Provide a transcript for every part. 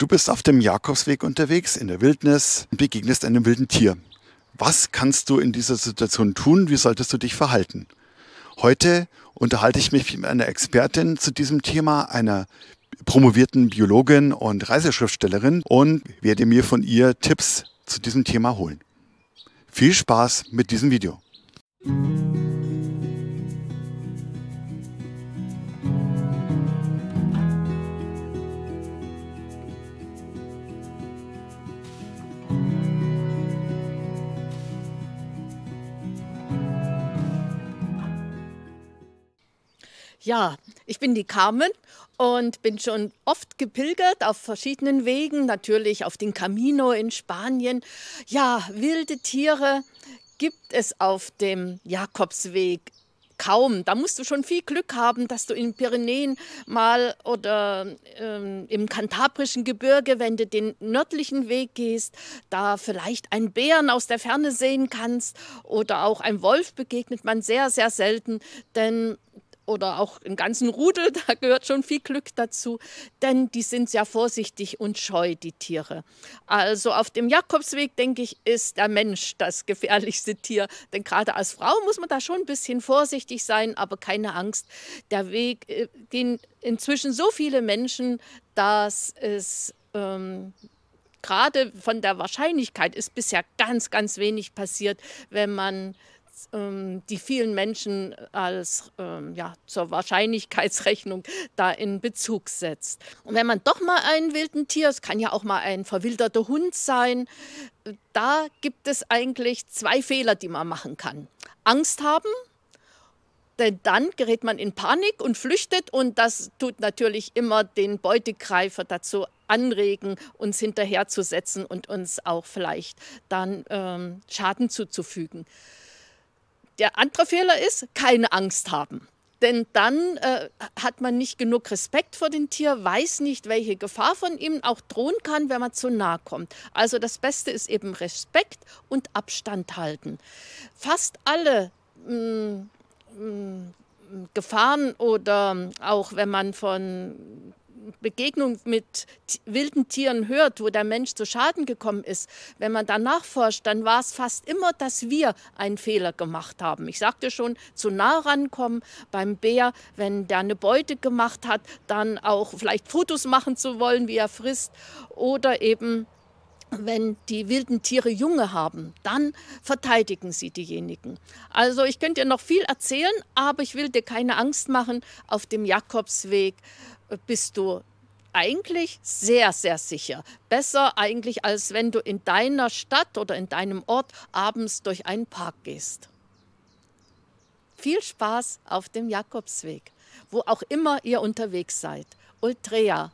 Du bist auf dem Jakobsweg unterwegs in der Wildnis und begegnest einem wilden Tier. Was kannst du in dieser Situation tun? Wie solltest du dich verhalten? Heute unterhalte ich mich mit einer Expertin zu diesem Thema, einer promovierten Biologin und Reiseschriftstellerin und werde mir von ihr Tipps zu diesem Thema holen. Viel Spaß mit diesem Video. Ja, ich bin die Carmen und bin schon oft gepilgert auf verschiedenen Wegen, natürlich auf den Camino in Spanien. Ja, wilde Tiere gibt es auf dem Jakobsweg kaum. Da musst du schon viel Glück haben, dass du in Pyrenäen mal oder ähm, im kantabrischen Gebirge, wenn du den nördlichen Weg gehst, da vielleicht einen Bären aus der Ferne sehen kannst oder auch ein Wolf begegnet man sehr, sehr selten, denn oder auch im ganzen Rudel, da gehört schon viel Glück dazu, denn die sind sehr vorsichtig und scheu, die Tiere. Also auf dem Jakobsweg, denke ich, ist der Mensch das gefährlichste Tier, denn gerade als Frau muss man da schon ein bisschen vorsichtig sein, aber keine Angst. Der Weg gehen äh, inzwischen so viele Menschen, dass es. Ähm, gerade von der Wahrscheinlichkeit ist bisher ganz, ganz wenig passiert, wenn man ähm, die vielen Menschen als ähm, ja, zur Wahrscheinlichkeitsrechnung da in Bezug setzt. Und wenn man doch mal ein wilden Tier, es kann ja auch mal ein verwilderter Hund sein, äh, da gibt es eigentlich zwei Fehler, die man machen kann. Angst haben denn dann gerät man in Panik und flüchtet und das tut natürlich immer den Beutegreifer dazu anregen, uns hinterherzusetzen und uns auch vielleicht dann ähm, Schaden zuzufügen. Der andere Fehler ist, keine Angst haben. Denn dann äh, hat man nicht genug Respekt vor dem Tier, weiß nicht, welche Gefahr von ihm auch drohen kann, wenn man zu nahe kommt. Also das Beste ist eben Respekt und Abstand halten. Fast alle mh, mm, mh, mm, Gefahren oder auch wenn man von Begegnung mit wilden Tieren hört, wo der Mensch zu Schaden gekommen ist, wenn man danach forscht, dann war es fast immer, dass wir einen Fehler gemacht haben. Ich sagte schon, zu nah rankommen beim Bär, wenn der eine Beute gemacht hat, dann auch vielleicht Fotos machen zu wollen, wie er frisst oder eben wenn die wilden Tiere Junge haben, dann verteidigen sie diejenigen. Also ich könnte dir noch viel erzählen, aber ich will dir keine Angst machen auf dem Jakobsweg bist du eigentlich sehr, sehr sicher. Besser eigentlich, als wenn du in deiner Stadt oder in deinem Ort abends durch einen Park gehst. Viel Spaß auf dem Jakobsweg, wo auch immer ihr unterwegs seid. Ultrea.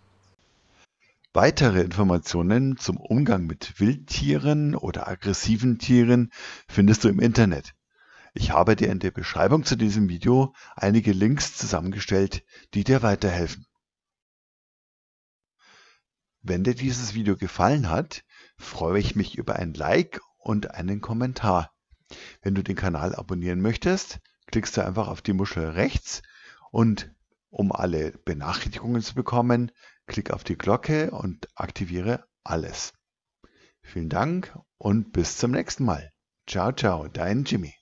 Weitere Informationen zum Umgang mit Wildtieren oder aggressiven Tieren findest du im Internet. Ich habe dir in der Beschreibung zu diesem Video einige Links zusammengestellt, die dir weiterhelfen. Wenn dir dieses Video gefallen hat, freue ich mich über ein Like und einen Kommentar. Wenn du den Kanal abonnieren möchtest, klickst du einfach auf die Muschel rechts und um alle Benachrichtigungen zu bekommen, klick auf die Glocke und aktiviere alles. Vielen Dank und bis zum nächsten Mal. Ciao, ciao, dein Jimmy.